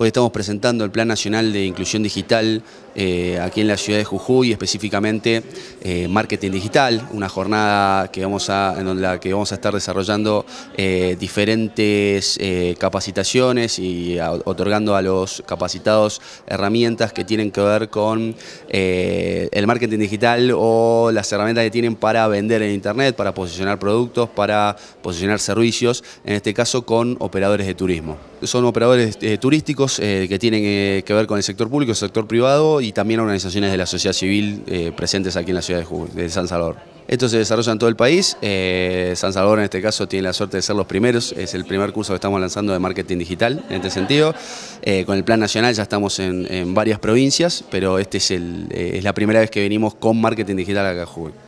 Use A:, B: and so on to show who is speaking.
A: Hoy estamos presentando el Plan Nacional de Inclusión Digital eh, aquí en la ciudad de Jujuy, específicamente eh, Marketing Digital, una jornada en la que vamos a estar desarrollando eh, diferentes capacitaciones y otorgando a los capacitados herramientas que tienen que ver con el marketing digital o las herramientas que tienen para vender en Internet, para posicionar productos, para posicionar servicios, en este caso con operadores de turismo son operadores eh, turísticos eh, que tienen eh, que ver con el sector público, el sector privado y también organizaciones de la sociedad civil presentes aquí en la ciudad de, San Salvador. Esto se desarrolla en todo el país. San Salvador en este caso tiene la suerte de ser los primeros. Es el primer curso que estamos lanzando de marketing digital en este sentido. con el plan nacional ya estamos en, varias provincias, pero este es, la primera vez que venimos con marketing digital acá a Jujuy.